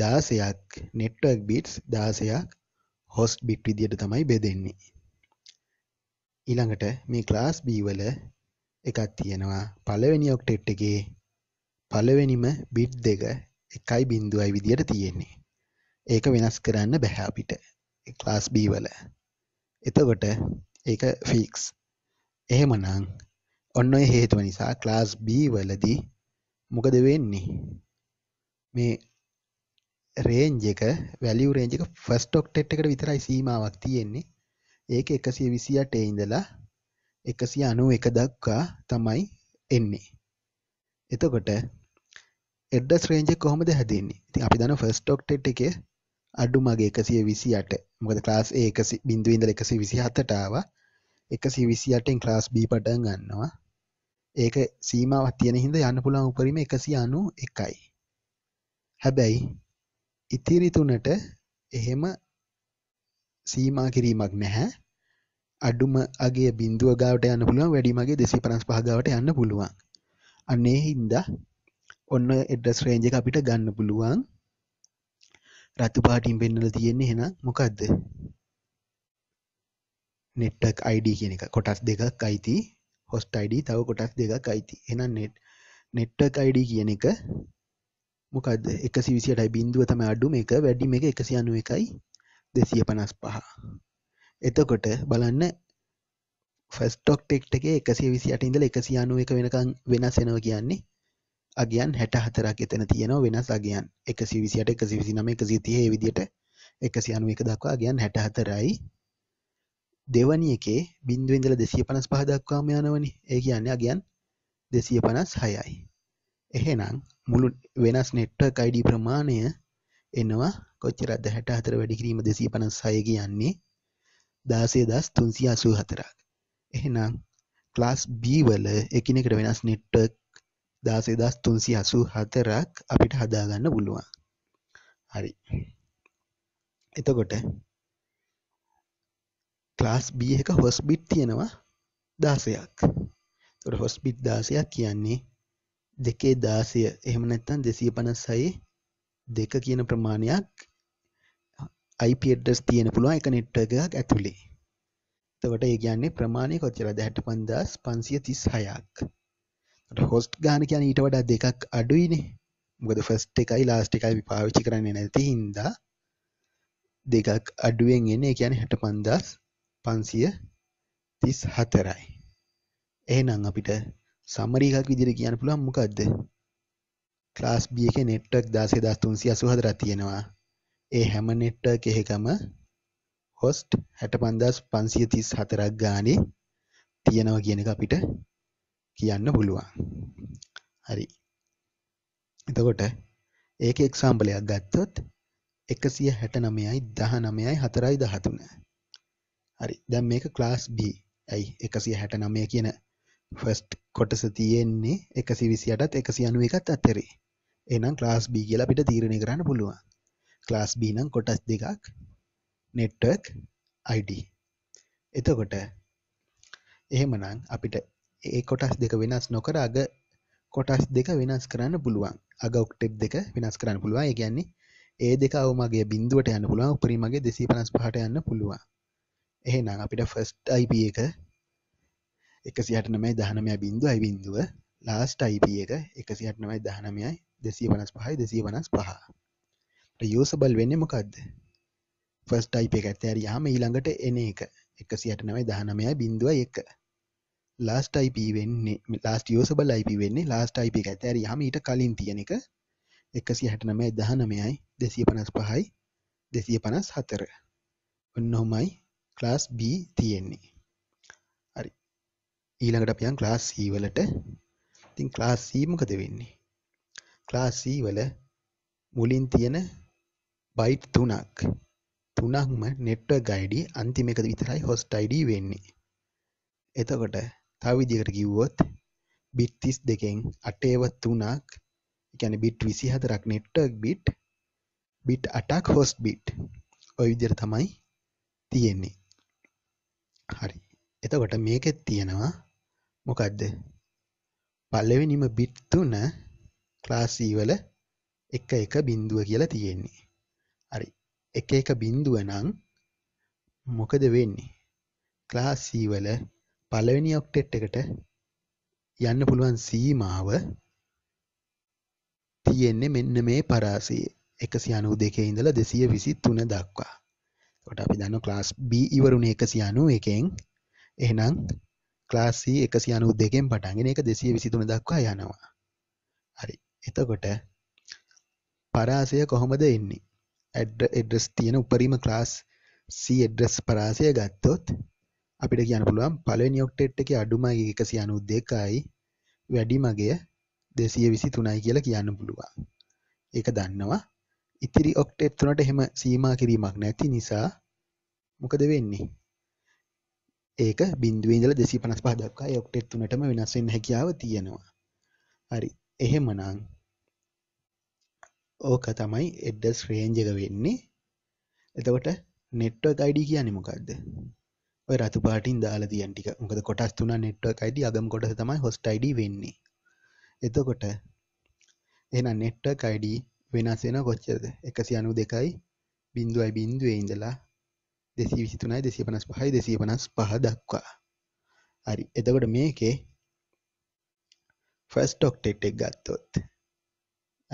A: 16ක් network bits 16ක් host bit විදිහට තමයි බෙදෙන්නේ. ඊළඟට මේ class B වල එකක් තියෙනවා පළවෙනි octet එකේ පළවෙනිම bit දෙක 1.0යි විදිහට තියෙන්නේ. ඒක වෙනස් කරන්න බැහැ අපිට class B වල. එතකොට ඒක ෆික්ස්. එහෙමනම් ඔන්න ඔය හේතුව නිසා ක්ලාස් B වලදී මොකද වෙන්නේ මේ රේන්ජ් එක වැලියු රේන්ජ් එක ෆස්ට් ඔක්ටෙට් එකට විතරයි සීමාවක් තියෙන්නේ ඒක 128 ඉඳලා 191 දක්වා තමයි එන්නේ එතකොට එඩ්ඩස් රේන්ජ් එක කොහොමද හැදෙන්නේ ඉතින් අපි දන්න ෆස්ට් ඔක්ටෙට් එකේ අඩු මගේ 128 මොකද ක්ලාස් A 100 ඉඳලා 127ට ආවා එකසි විසි අටෙන් ක්‍රස් බී පටන් ගන්නවා ඒක සීමාවත් තියෙන හින්ද යන්න පුළුවන් උපරිම එකසි අනු එකයි හැබැයි ඉතිරි තුනට එහෙම සීමා කිරීමක් නැහැ අඩුම අගේ බින්දුව ගාවට යන්න පුළුවන් වැඩිමගේ දෙසී පනස් පහගාවට යන්න පුළුවන් අන්නේ හින්දා ඔන්න එඩ්ඩස් රේන්ජ එක අපිට ගන්න පුළුවන් රතු පාටින් පෙන්නල තියෙන්නේ එහෙනම් මොකක්ද network ID කියන එක කොටස් දෙකක් අයිති host ID තව කොටස් දෙකක් අයිති. එහෙනම් net network ID කියන එක මොකද්ද? 128යි බිඳුව තමයි අඩු මේක වැඩි මේක 191යි 255. එතකොට බලන්න first stock text එකේ 128 ඉඳලා 191 වෙනකන් වෙනස් වෙනවා කියන්නේ අගයන් 64ක් එතන තියෙනවා වෙනස් අගයන් 128 129 130 ඒ විදිහට 191 දක්වා අගයන් 64යි දෙවනි එකේ බින්දුව ඉඳලා 255 දක්වාම යනවනේ. ඒ කියන්නේ අගයන් 256යි. එහෙනම් මුළු වෙනස් network ID ප්‍රමාණය එනවා කොච්චරද 64 වැඩි කිරීම 256 කියන්නේ 16384ක්. එහෙනම් ක්ලාස් B වල එකිනෙකට වෙනස් network 16384ක් අපිට හදාගන්න පුළුවන්. හරි. එතකොට ක්ලාස් B එක හොස්බිට් තියෙනවා දාසයක් තොට හොස්බිට් දාසයක් කියන්නේ දෙකේ දාසය එහෙම නැත්තන් දෙසී පනස්සයි දෙක කියන ප්‍රමාණයක් අයිපඩස් තියෙන පුළුවන් එක නෙට්ට එකක් ඇතුළේ තවට ඒ කියන්නේ ප්‍රමාණය කොච්චරද හැට පන්දස් පන්සිය තිස් හයක් හොස්ට් ගාන කියන ඊට වඩා දෙකක් අඩුයිනේ මොකද ෆස්ට් එකයි ලාස්ට එකයි පාවිච්චි කරන්නේ නැති හින්දා දෙකක් අඩුවෙන් එන්නේ කියන්නේ හැට පන්දස් පන්සිය තිස් හතරයි. එහෙනම් අපිට සම්මරීකක් විදිහට කියන්න පුළුවන් මොකද්ද? ක්ලාස් B එකේ network 16384ක් තියෙනවා. ඒ හැම network එකකම host 65534ක් ගානේ තියෙනවා කියන එක අපිට කියන්න පුළුවන්. හරි. එතකොට ඒකේ example එකක් ගත්තොත් 169යි 19යි 4යි 13 හරි දැම් මේක ක්ලාස් B ඇයි එකසිය හැට නමය කියන ෆස්ට් කොටස තියෙන්නේ එකසි විසියටත් එකසි අනුව එකත් අත්තරේ එනම් ක්ලාස් B කියලා අපිට තීරණය කරන්න පුළුවන් ක්ලාස් B නම් කොටස් දෙකක් network ID එතකොට එහෙමනම් අපිට ඒ කොටස් දෙක වෙනස් නොකර අග කොටස් දෙක වෙනස් කරන්න පුළුවන් අග ඔක්ටෙප් දෙක වෙනස් කරන්න පුළුවන් ඒ කියන්නේ ඒ දෙක අවමගේ බින්දුවට යන්න පුළුවන් උපරිමගේ දෙසී පනස් පහට යන්න පුළුවන් එහෙනම් අපිට ෆස්ට් අයිප එක එකසි අටනමයි දහනමය බින්දු අයි බින්දුව ලාස්ට අයිප එක එකසි අටනමයි දහනමයයි දෙසී වනස් පහයි දෙසී වනස් පහ යෝසබල් වෙන්න මොකක්ද ෆස්ට අයිප එක ඇත්තෑර යාම ඊළඟට එන එක එකසි අටනමයි දහනමය බින්දුව එක ලාස්ට අයිප වෙන්නේ ලාස්ට යෝසබල් අයිප වෙන්නේ ලාස්ට අයිප එක ඇතෑර යාම ඊට කලින් තියෙන එක එකසි හැටනමය දහනමයයි දෙසී පනස් පහයි දෙසී පනස් හතර ඔන්න හොමයි ක්ලාස් B තියෙන්නේ හරි ඊළඟට අපි යන් ක්ලාස් C වලට ඉතින් ක්ලාස් C මොකද වෙන්නේ ක්ලාස් C වල මුලින් තියෙන බයිට් තුනක් තුනක්ම network ID අන්තිම එක විතරයි host ID වෙන්නේ එතකොට තව විදිහකට කිව්වොත් bit 32කින් 8ව 3ක් කියන්නේ bit 24ක් network bit bit 8ක් host bit ඔය විදිහට තමයි තියෙන්නේ හරි. එතකොට මේකෙත් තියෙනවා මොකක්ද? පළවෙනිම බිට් තුන ක්ලාස් E වල 1 1 බිඳුව කියලා තියෙන්නේ. හරි. 1 1 බිඳුව නම් මොකද වෙන්නේ? ක්ලාස් E වල පළවෙනි ඔක්ටෙට් එකට යන්න පුළුවන් සීමාව තියෙන්නේ මෙන්න මේ පරාසයේ 192 ඉඳලා 223 දක්වා. කොට අපි දන්න ක්ලාස් B ඉවරුණේ එකසි අනු එකෙන් එහෙනම් ක්ලාසි එකසි අනු දෙකෙන් පටන්ගෙන එක දෙසිය විසිතුන දක්වා යනවා හරි එතකොට පරාසය කොහොමද එන්නේ එඩ්‍රස් තියෙන උපරිම ක්ලාස් C එඩ්‍රස් පරාසය ගත්තොත් අපිට කියන්න පුළුවන් පළවෙනි ඔක්ටෙට් එකේ අඩුමයි එකසි අනු දෙකයි වැඩිමගේ දෙසිය විසි තුනයි කියලා කියන්න පුළුවන් ඒක දන්නවා ඉතිරි ඔක්ටේට් තුනට එහෙම සීමා කිරීමක් නැති නිසා මොකද වෙන්නේ? ඒක බිඳුවේ ඉඳලා 255 දක්වා ඒ ඔක්ටේට් තුනටම වෙනස් වෙන්න හැකියාව තියෙනවා. හරි. එහෙමනම් ඕක තමයි එඩ්ඩස් රේන්ජ් එක වෙන්නේ. එතකොට network id කියන්නේ මොකක්ද? ඔය රතු පාටින් දාලා තියන ටික. මොකද කොටස් තුන network id අගම කොටස තමයි host id වෙන්නේ. එතකොට එහෙනම් network id වෙනස් වෙන කොච්චරද එකසි අනු දෙකයි බින්දුවයි බින්දුවේ ඉඳලා දෙසී විසිතුනයි දෙසී පනස් පහයි දෙසී පනස් පහ දක්වා හරි එතකොට මේකේ ෆස් ටොක්ටෙට් එක් ගත්තොත්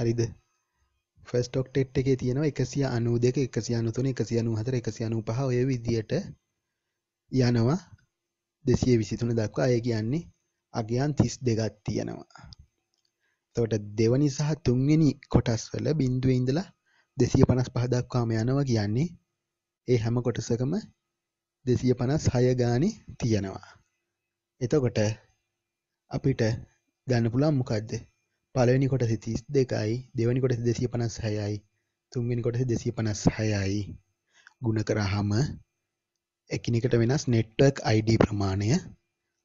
A: හරිද ෆස් ටොක්ටෙට් එකේ තියෙනවා එකසිය අනු දෙක එකසි අනුතුන එකසි අනු හතර එකසි අනු පහ ඔය විදියට යනවා දෙසිය විසිතුන දක්වා අය කියන්නේ අගයන් තිස් දෙකත් තියෙනවා එතකොට දෙවනි සහ තුන්වෙනි කොටස් වල බිඳුවේ ඉඳලා 255 දක්වාම යනවා කියන්නේ ඒ හැම කොටසකම 256 ගානේ තියෙනවා. එතකොට අපිට ගන්න පුළුවන් මොකද්ද? පළවෙනි කොටස 32යි, දෙවෙනි කොටස 256යි, තුන්වෙනි කොටස 256යි ගුණ කරාම එකිනෙකට වෙනස් network ID ප්‍රමාණය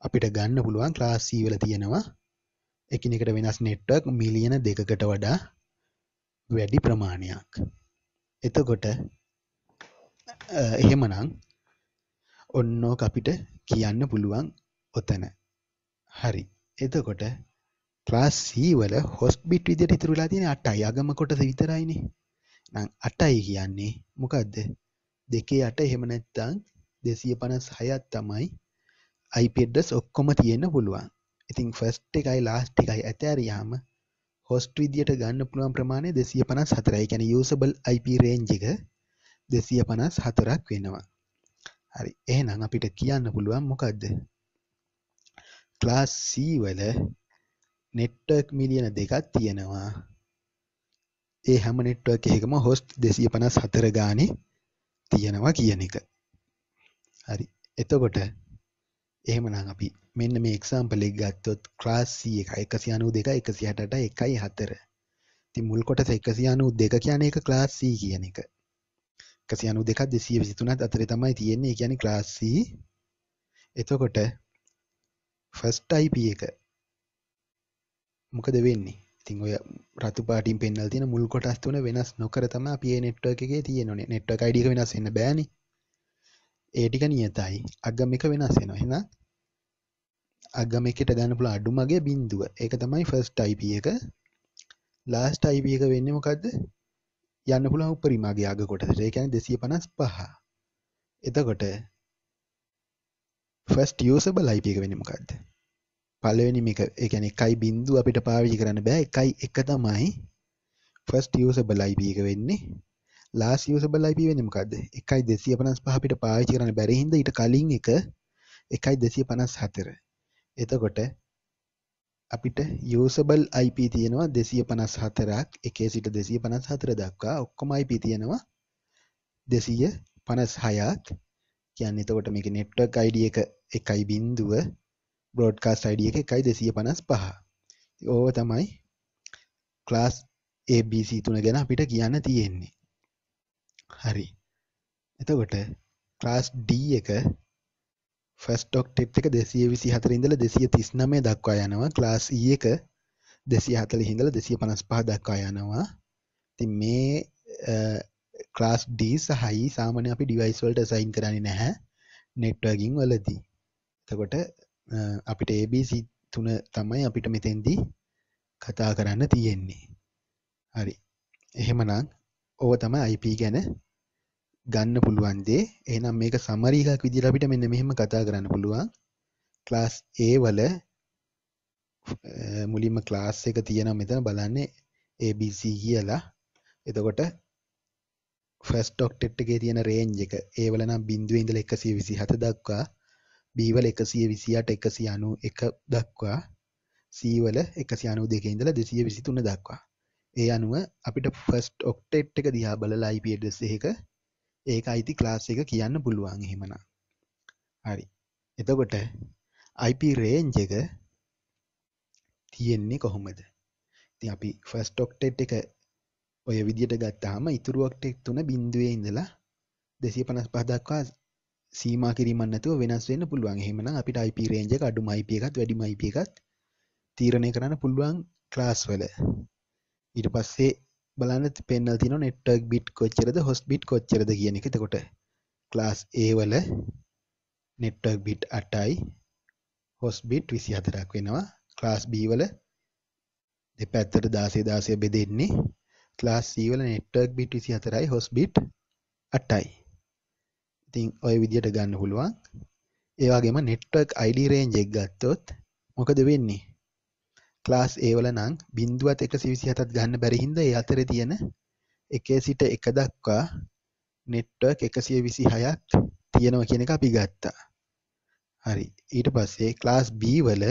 A: අපිට ගන්න පුළුවන් class C වල තියෙනවා එකිනෙකට වෙනස් නෙට්වක් මිලියන දෙකකට වඩා වැඩි ප්‍රමාණයක්. එතකොට එහෙමනම් ඔන්නෝ අපිට කියන්න පුළුවන් ඔතන. හරි. එතකොට ක්ලාස් C වල හොස්බිට් විදියට ඉතුරු වෙලා තියෙන 8යි අගම කොටස විතරයිනේ. නම් 8යි කියන්නේ මොකද්ද? 2 8 එහෙම නැත්නම් 256ක් තමයි IP address ඔක්කොම තියෙන්න පුළුවන්. ඉතින් ෆස්ට් එකයි ලාස්ට් එකයි ඇතෑරයාම හොස්ට විදියට ගන්න පුළුවන් ප්‍රමාණය දෙසිය පනස් හතරයි ගැන යසබල් IP රේන්ජික දෙසිය පනස් හතරක් වෙනවා හරි එහෙනම් අපිට කියන්න පුළුවන් මොකක්ද ලාස්සීවල නෙට්ටර්ක් මිලියන දෙකක් තියෙනවා ඒ හැම නෙට්ටුවක් එකම හොස්ට දෙසිය පනස් හතර ගානේ තියෙනවා කියන එක හරි එතකොට එහෙමනම් අපි මෙන්න මේ එක්සාම්පල් එක ගත්තොත් ක්ලාස් C එක 192 168 104. ඉතින් මුල් කොටස 192 කියන්නේ ඒක ක්ලාස් C කියන එක. 192 223 අතරේ තමයි තියෙන්නේ. ඒ කියන්නේ ක්ලාස් C. එතකොට ෆස්ට් IP එක මොකද වෙන්නේ? ඉතින් ඔය රතු පාටින් පෙන්වලා තියෙන මුල් කොටස් තුන වෙනස් නොකර තමයි අපි මේ network එකේ තියෙන්නේ. network ID එක වෙනස් වෙන්න බෑනේ. ඒ ටික නියතයි. අගම එක වෙනස් වෙනවා. එහෙනම් අගම එකට ගන්න පුළුවන් අඩුම අගේ බිංදුව. ඒක තමයි first IP එක. last IP එක වෙන්නේ මොකද්ද? යන්න පුළුවන් උපරිම අගේ අග කොටසට. ඒ කියන්නේ 255. එතකොට first usable IP එක වෙන්නේ මොකද්ද? පළවෙනි මේක ඒ කියන්නේ 1යි බිංදුව අපිට පාවිච්චි කරන්න බෑ. 1යි 1 තමයි first usable IP එක වෙන්නේ. last usable IP වෙන්නේ මොකද්ද 1255 අපිට පාවිච්චි කරන්න බැරි හින්දා ඊට කලින් එක 1254 එතකොට අපිට usable IP තියෙනවා 254ක් එකේ සිට 254 දක්වා ඔක්කොම IP තියෙනවා 256ක් කියන්නේ එතකොට මේකේ network ID එක 1.0 broadcast ID එක 1.255 ඕව තමයි class ABC තුන ගැන අපිට කියන්න තියෙන්නේ හරි. එතකොට ක්ලාස් D එක ෆස්ට් ඔක්ටෙට් එක 224 ඉඳලා 239 දක්වා යනවා. ක්ලාස් E එක 240 ඉඳලා 255 දක්වා යනවා. ඉතින් මේ ක්ලාස් D සහ E සාමාන්‍ය අපි ඩිවයිස් වලට assign කරන්නේ නැහැ networking වලදී. එතකොට අපිට ABC තුන තමයි අපිට මෙතෙන්දී කතා කරන්න තියෙන්නේ. හරි. එහෙමනම් ඕව තම IP ගැන ගන්න පුළුවන්දේ එනම් මේක සමරීකක් විදිර අපිට මෙන්න මෙහෙම කතා කරන්න පුළුවන් ක්ලාස් ඒ වල මුලින්ම ක්ලාස් එක තියෙන මෙතන බලන්නේ ABC කියලා එතකොට ෆස් ඩොක්ටෙට්ගේ තියෙන රේන්ජ එක ඒවලන බින්දුව ඉඳල එකසිය විසි හත දක්වා බීවල එකසිය විසියට එකසි අනු එක දක්වා සීවල එකසි අනු දෙක ඉඳල දෙසිය විසිතුන දක්වා ඒ අනුව අපිට ෆස්ට් ඔක්ටේට් එක දිහා බලලා IP address එක ඒක අයිති class එක කියන්න පුළුවන් එහෙමනම්. හරි. එතකොට IP range එක තියෙන්නේ කොහොමද? ඉතින් අපි ෆස්ට් ඔක්ටේට් එක ඔය විදිහට ගත්තාම ඉතුරු ඔක්ටේට් තුන බිඳුවේ ඉඳලා 255 දක්වා සීමා කිරීමක් නැතුව වෙනස් වෙන්න පුළුවන්. එහෙමනම් අපිට IP range එක අඩුම IP එකත් වැඩිම IP එකත් තීරණය කරන්න පුළුවන් class වල. ඊට පස්සේ බලන්න පෙන්වලා තියෙනවා network bit කොච්චරද host bit කොච්චරද කියන එක. එතකොට class A වල network bit 8යි host bit 24ක් වෙනවා. class B වල දෙපැත්තට 16 16 බෙදෙන්නේ. class C වල network bit 24යි host bit 8යි. ඉතින් ඔය විදිහට ගන්න පුළුවන්. ඒ වගේම network ID range එක ගත්තොත් මොකද වෙන්නේ? ක්ලාස් A වල නම් බිංදුවත් 127ත් ගන්න බැරි හින්දා ඒ අතරේ තියෙන 1 සිට 1 දක්වා network 126ක් තියෙනවා කියන එක අපි ගත්තා. හරි. ඊට පස්සේ ක්ලාස් B වල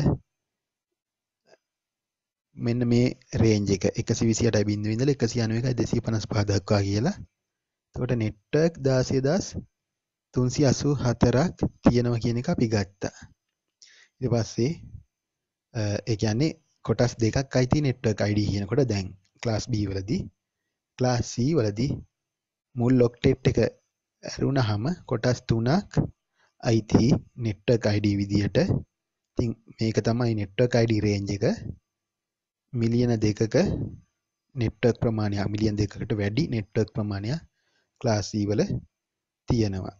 A: මෙන්න මේ රේන්ජ් එක 128.0 ඉඳලා 191.255 දක්වා කියලා. එතකොට network 16384ක් තියෙනවා කියන එක අපි ගත්තා. ඊට පස්සේ ඒ කියන්නේ කොටස් දෙකක් අයිති නෙට්වර්ක් ID කියනකොට දැන් ක්ලාස් B වලදී ක්ලාස් C වලදී මුල් ඔක්ටේට් එක ඇරුණාම කොටස් තුනක් අයිති නෙට්වර්ක් ID විදියට ඉතින් මේක තමයි නෙට්වර්ක් ID රේන්ජ් එක මිලියන දෙකක නෙට්වර්ක් ප්‍රමාණයක් මිලියන් දෙකකට වැඩි නෙට්වර්ක් ප්‍රමාණයක් ක්ලාස් C වල තියෙනවා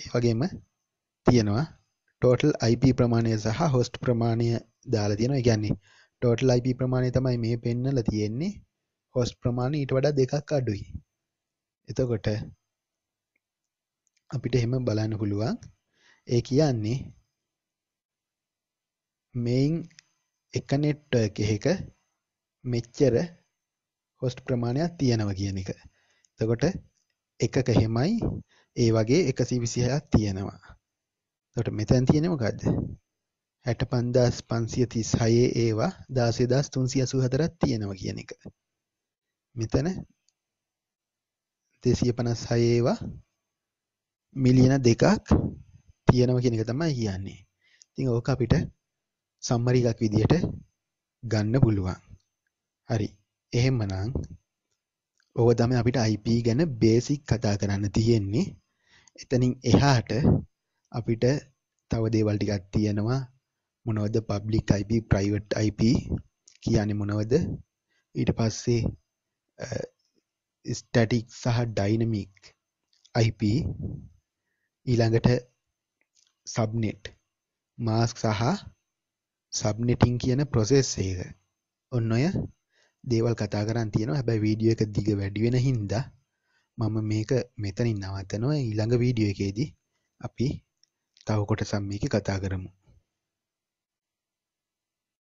A: ඒ වගේම තියෙනවා ටෝටල් IP ප්‍රමාණය සහ හොස්ට් ප්‍රමාණය දාලා තියෙනවා ඉගන්නේ ටෝටල් IP ප්‍රමාණය තමයි මේ පෙන්නල තියෙන්නේ හොස්ට් ප්‍රමාණ ඊට වඩා දෙකක් අඩුයි එතකොට අපිට එහෙම බලන්න පුළුවන් ඒ කියන්නේ මෙයින් එක නෙට්ටර්ක් එකක මෙච්චර හොස්ට් ප්‍රමාණයක් තියෙනවා කියන එක. එතකොට එකක එහෙමයි ඒ වගේ 126ක් තියෙනවා. දොට මෙතැන් තියෙනමකක්ද හැට පන්දස් පන්සිය තිස් හයේ ඒවා දාසේදස් තුන්සිය අසු හතරත් තියෙනව කියන එක මෙතන දෙසිය පනස් හයේවා මිලියන දෙකක් තියෙනව කියන එක තමයි කියන්නේ තිං ඕක අපිට සම්මරිකක් විදියට ගන්න පුළුවන් හරි එහෙම්මනං ඕක තමයි අපිට IP ගැන බේසික් කතා කරන්න තියෙන්නේ එතනින් එහාට අපිට තව දේවල් ටිකක් තියෙනවා මොනවද public IP private IP කියන්නේ මොනවද ඊට පස්සේ static සහ dynamic IP ඊළඟට subnet mask සහ subnetting කියන process එක ඔන්න ඔය දේවල් කතා කරන් තියෙනවා හැබැයි වීඩියෝ එක දිග වැඩි වෙන හින්දා මම මේක මෙතනින් නවත්තනවා ඊළඟ වීඩියෝ එකේදී අපි තව කොටසක් මේකේ කතා කරමු.